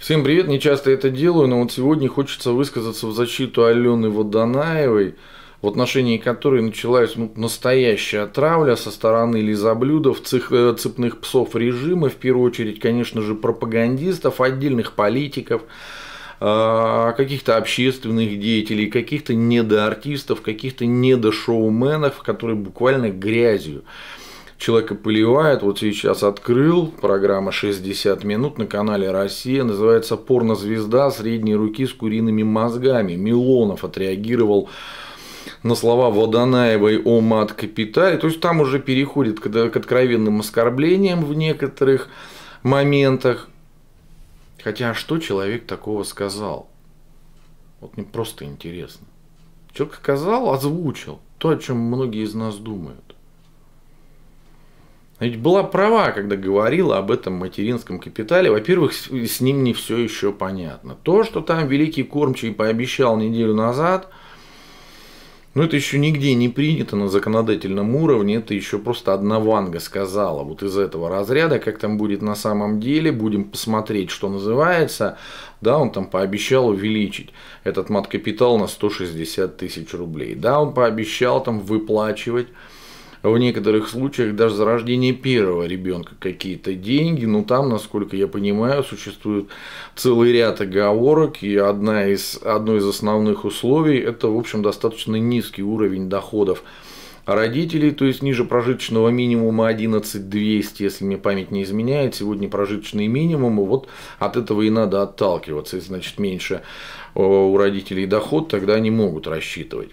Всем привет, не часто это делаю, но вот сегодня хочется высказаться в защиту Алены Водонаевой, в отношении которой началась ну, настоящая травля со стороны лизоблюдов, цих, э, цепных псов режима, в первую очередь, конечно же, пропагандистов, отдельных политиков, а, каких-то общественных деятелей, каких-то недоартистов, каких-то недошоуменов, которые буквально грязью человека поливает. Вот сейчас открыл программа 60 минут на канале Россия. Называется «Порнозвезда средней руки с куриными мозгами». Милонов отреагировал на слова Водонаевой о мат-капитале. То есть там уже переходит к, откровенным оскорблениям в некоторых моментах. Хотя, а что человек такого сказал? Вот мне просто интересно. Человек сказал, озвучил то, о чем многие из нас думают ведь была права, когда говорила об этом материнском капитале. Во-первых, с ним не все еще понятно. То, что там великий кормчий пообещал неделю назад, ну это еще нигде не принято на законодательном уровне, это еще просто одна ванга сказала вот из этого разряда, как там будет на самом деле, будем посмотреть, что называется. Да, он там пообещал увеличить этот мат-капитал на 160 тысяч рублей. Да, он пообещал там выплачивать в некоторых случаях даже за рождение первого ребенка какие-то деньги. Но ну, там, насколько я понимаю, существует целый ряд оговорок, и одна из, одно из основных условий – это, в общем, достаточно низкий уровень доходов родителей, то есть ниже прожиточного минимума 11 200, если мне память не изменяет, сегодня прожиточный минимум, и вот от этого и надо отталкиваться, если значит меньше э, у родителей доход, тогда они могут рассчитывать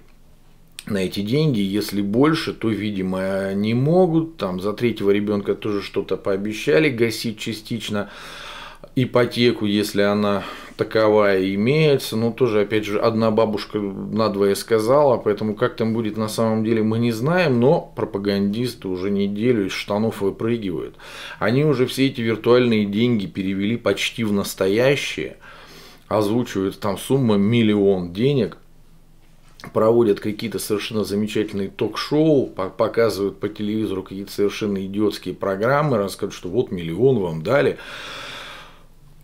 на эти деньги, если больше, то, видимо, не могут. Там за третьего ребенка тоже что-то пообещали гасить частично ипотеку, если она таковая имеется. Но ну, тоже, опять же, одна бабушка на надвое сказала, поэтому как там будет на самом деле мы не знаем, но пропагандисты уже неделю из штанов выпрыгивают. Они уже все эти виртуальные деньги перевели почти в настоящие, озвучивают там сумма миллион денег – проводят какие-то совершенно замечательные ток-шоу, показывают по телевизору какие-то совершенно идиотские программы, рассказывают, что вот миллион вам дали.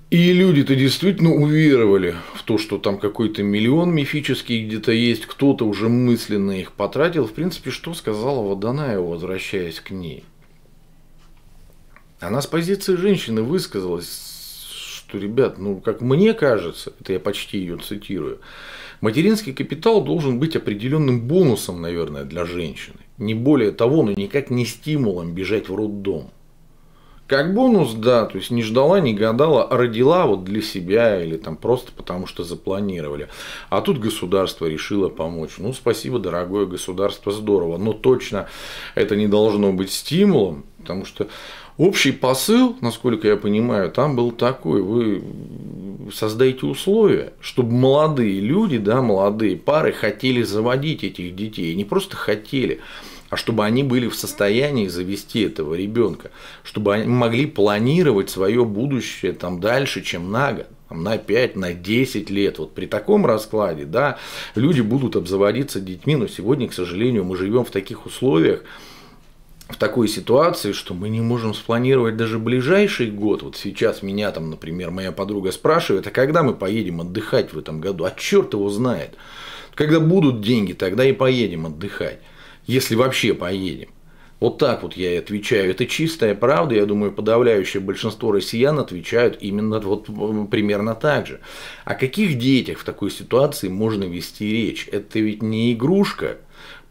И люди-то действительно уверовали в то, что там какой-то миллион мифический где-то есть, кто-то уже мысленно их потратил. В принципе, что сказала Водонаева, возвращаясь к ней? Она с позиции женщины высказалась, что, ребят, ну, как мне кажется, это я почти ее цитирую, Материнский капитал должен быть определенным бонусом, наверное, для женщины. Не более того, но никак не стимулом бежать в роддом. Как бонус, да, то есть не ждала, не гадала, а родила вот для себя или там просто потому, что запланировали. А тут государство решило помочь. Ну, спасибо, дорогое государство, здорово. Но точно это не должно быть стимулом, потому что общий посыл, насколько я понимаю, там был такой. Вы создаете условия, чтобы молодые люди, да, молодые пары хотели заводить этих детей. Не просто хотели, а чтобы они были в состоянии завести этого ребенка, чтобы они могли планировать свое будущее там дальше, чем на год на 5, на 10 лет. Вот при таком раскладе, да, люди будут обзаводиться детьми, но сегодня, к сожалению, мы живем в таких условиях, в такой ситуации, что мы не можем спланировать даже ближайший год. Вот сейчас меня там, например, моя подруга спрашивает, а когда мы поедем отдыхать в этом году? А черт его знает. Когда будут деньги, тогда и поедем отдыхать если вообще поедем. Вот так вот я и отвечаю. Это чистая правда. Я думаю, подавляющее большинство россиян отвечают именно вот примерно так же. О каких детях в такой ситуации можно вести речь? Это ведь не игрушка.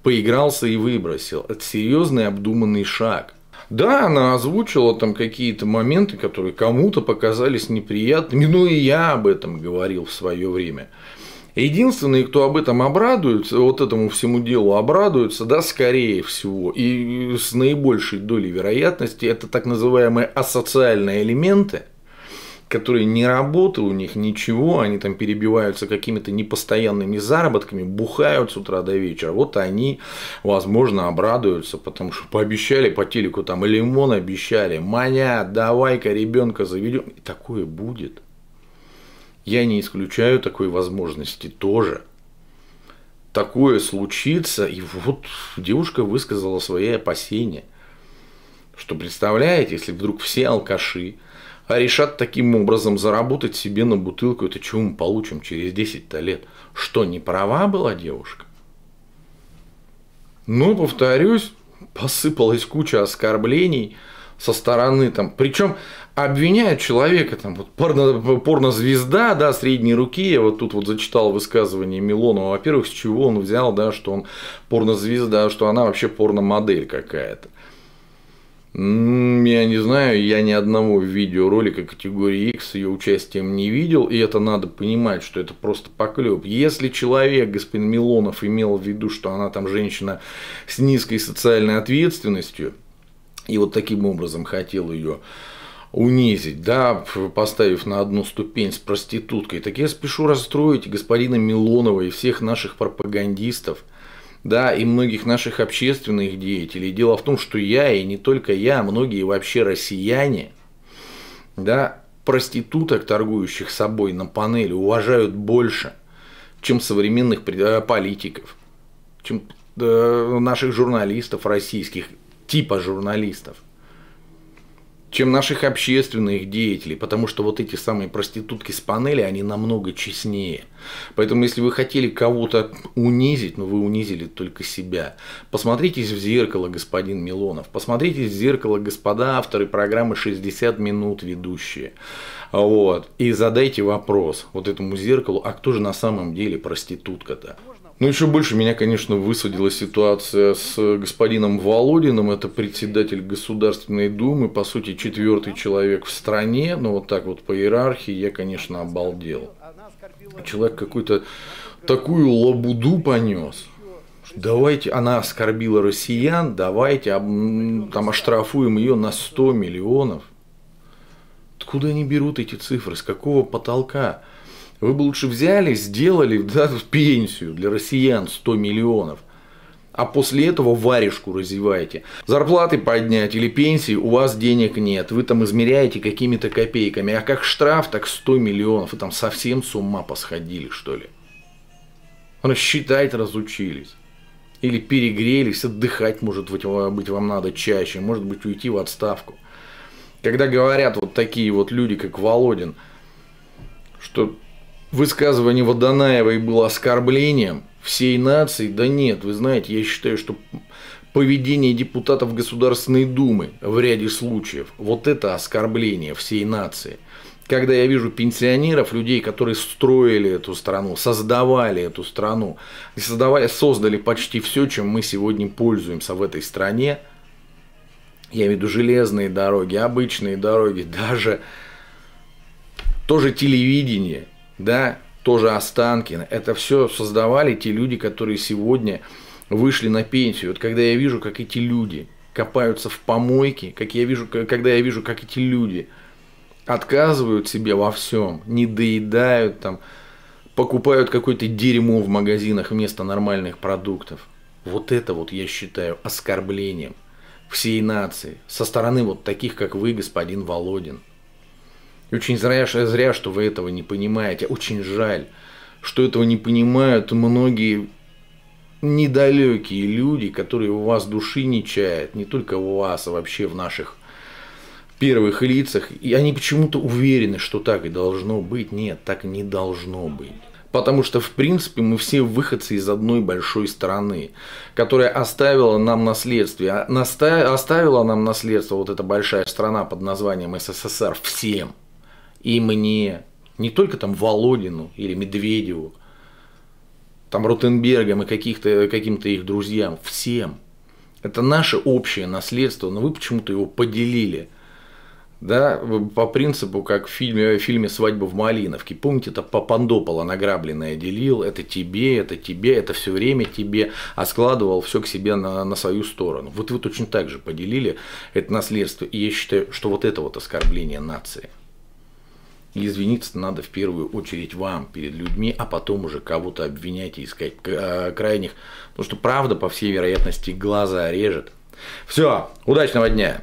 Поигрался и выбросил. Это серьезный обдуманный шаг. Да, она озвучила там какие-то моменты, которые кому-то показались неприятными. Ну и я об этом говорил в свое время. Единственные, кто об этом обрадуется, вот этому всему делу обрадуются, да, скорее всего, и с наибольшей долей вероятности, это так называемые асоциальные элементы, которые не работают у них ничего, они там перебиваются какими-то непостоянными заработками, бухают с утра до вечера. Вот они, возможно, обрадуются, потому что пообещали по телеку там лимон обещали, маня, давай-ка ребенка заведем. И такое будет. Я не исключаю такой возможности тоже. Такое случится, и вот девушка высказала свои опасения. Что представляете, если вдруг все алкаши а решат таким образом заработать себе на бутылку, это чего мы получим через 10 лет? Что, не права была девушка? Ну, повторюсь, посыпалась куча оскорблений со стороны там. Причем обвиняют человека, там, вот порно, порнозвезда, да, средней руки, я вот тут вот зачитал высказывание Милонова, во-первых, с чего он взял, да, что он порнозвезда, что она вообще порномодель какая-то. Я не знаю, я ни одного видеоролика категории X с ее участием не видел, и это надо понимать, что это просто поклеп. Если человек, господин Милонов, имел в виду, что она там женщина с низкой социальной ответственностью, и вот таким образом хотел ее унизить, да, поставив на одну ступень с проституткой, так я спешу расстроить господина Милонова и всех наших пропагандистов, да, и многих наших общественных деятелей. Дело в том, что я, и не только я, а многие вообще россияне, да, проституток, торгующих собой на панели, уважают больше, чем современных э, политиков, чем э, наших журналистов российских, типа журналистов чем наших общественных деятелей, потому что вот эти самые проститутки с панели, они намного честнее. Поэтому, если вы хотели кого-то унизить, но вы унизили только себя, посмотритесь в зеркало, господин Милонов, посмотритесь в зеркало, господа авторы программы «60 минут» ведущие. Вот. И задайте вопрос вот этому зеркалу, а кто же на самом деле проститутка-то? Ну, еще больше меня, конечно, высадила ситуация с господином Володиным. Это председатель Государственной Думы, по сути, четвертый человек в стране. Но ну, вот так вот по иерархии я, конечно, обалдел. Человек какую-то такую лабуду понес. Давайте, она оскорбила россиян, давайте там оштрафуем ее на 100 миллионов. Откуда они берут эти цифры? С какого потолка? Вы бы лучше взяли, сделали да, пенсию для россиян 100 миллионов – а после этого варежку развиваете. Зарплаты поднять или пенсии у вас денег нет, вы там измеряете какими-то копейками, а как штраф, так 100 миллионов, вы там совсем с ума посходили, что ли. Рассчитать разучились. Или перегрелись, отдыхать, может быть, вам надо чаще, может быть, уйти в отставку. Когда говорят вот такие вот люди, как Володин, что высказывание Водонаевой было оскорблением всей нации, да нет, вы знаете, я считаю, что поведение депутатов Государственной Думы в ряде случаев, вот это оскорбление всей нации. Когда я вижу пенсионеров, людей, которые строили эту страну, создавали эту страну, и создавали, создали почти все, чем мы сегодня пользуемся в этой стране, я имею в виду железные дороги, обычные дороги, даже тоже телевидение – да, тоже Останкин. Это все создавали те люди, которые сегодня вышли на пенсию. Вот когда я вижу, как эти люди копаются в помойке, как я вижу, когда я вижу, как эти люди отказывают себе во всем, не доедают там, покупают какое-то дерьмо в магазинах вместо нормальных продуктов. Вот это вот я считаю оскорблением всей нации со стороны вот таких, как вы, господин Володин. И очень зря, зря, что вы этого не понимаете. Очень жаль, что этого не понимают многие недалекие люди, которые у вас души не чают, не только у вас, а вообще в наших первых лицах. И они почему-то уверены, что так и должно быть. Нет, так не должно быть. Потому что, в принципе, мы все выходцы из одной большой страны, которая оставила нам наследство. А оставила нам наследство вот эта большая страна под названием СССР всем – и мне, не только там Володину или Медведеву, там Ротенбергам и каких-то, каким-то их друзьям, всем. Это наше общее наследство, но вы почему-то его поделили. Да, по принципу, как в фильме, в фильме «Свадьба в Малиновке». Помните, это Папандопола награбленное делил, это тебе, это тебе, это все время тебе, а складывал все к себе на, на свою сторону. Вот вы точно так же поделили это наследство. И я считаю, что вот это вот оскорбление нации – и извиниться надо в первую очередь вам перед людьми, а потом уже кого-то обвинять и искать а, крайних. Потому что правда, по всей вероятности, глаза режет. Все, удачного дня!